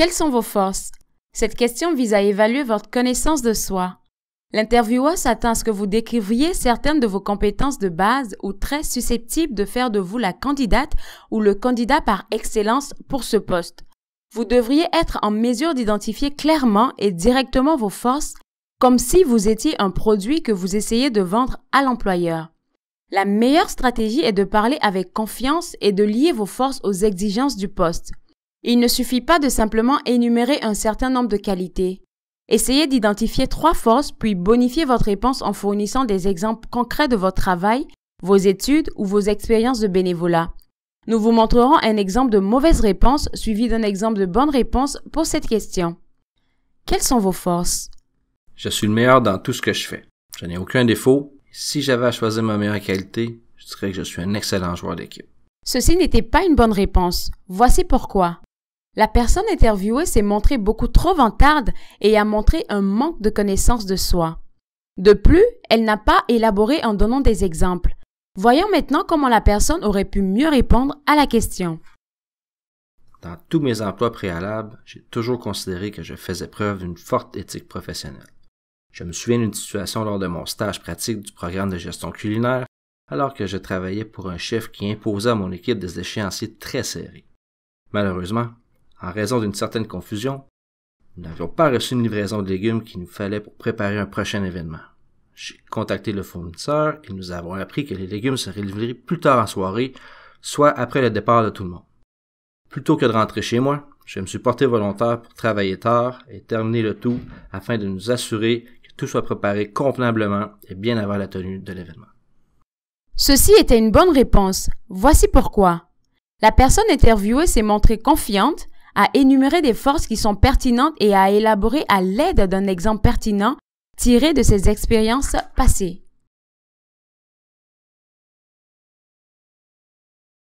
Quelles sont vos forces? Cette question vise à évaluer votre connaissance de soi. L'intervieweur s'attend à ce que vous décriviez certaines de vos compétences de base ou très susceptibles de faire de vous la candidate ou le candidat par excellence pour ce poste. Vous devriez être en mesure d'identifier clairement et directement vos forces comme si vous étiez un produit que vous essayez de vendre à l'employeur. La meilleure stratégie est de parler avec confiance et de lier vos forces aux exigences du poste. Il ne suffit pas de simplement énumérer un certain nombre de qualités. Essayez d'identifier trois forces puis bonifiez votre réponse en fournissant des exemples concrets de votre travail, vos études ou vos expériences de bénévolat. Nous vous montrerons un exemple de mauvaise réponse suivi d'un exemple de bonne réponse pour cette question. Quelles sont vos forces? Je suis le meilleur dans tout ce que je fais. Je n'ai aucun défaut. Si j'avais à choisir ma meilleure qualité, je dirais que je suis un excellent joueur d'équipe. Ceci n'était pas une bonne réponse. Voici pourquoi. La personne interviewée s'est montrée beaucoup trop vantarde et a montré un manque de connaissance de soi. De plus, elle n'a pas élaboré en donnant des exemples. Voyons maintenant comment la personne aurait pu mieux répondre à la question. Dans tous mes emplois préalables, j'ai toujours considéré que je faisais preuve d'une forte éthique professionnelle. Je me souviens d'une situation lors de mon stage pratique du programme de gestion culinaire, alors que je travaillais pour un chef qui imposait à mon équipe des échéanciers très serrés. Malheureusement, en raison d'une certaine confusion, nous n'avions pas reçu une livraison de légumes qu'il nous fallait pour préparer un prochain événement. J'ai contacté le fournisseur et nous avons appris que les légumes seraient livrés plus tard en soirée, soit après le départ de tout le monde. Plutôt que de rentrer chez moi, je me suis porté volontaire pour travailler tard et terminer le tout afin de nous assurer que tout soit préparé convenablement et bien avant la tenue de l'événement. Ceci était une bonne réponse. Voici pourquoi. La personne interviewée s'est montrée confiante à énumérer des forces qui sont pertinentes et à élaborer à l'aide d'un exemple pertinent tiré de ses expériences passées.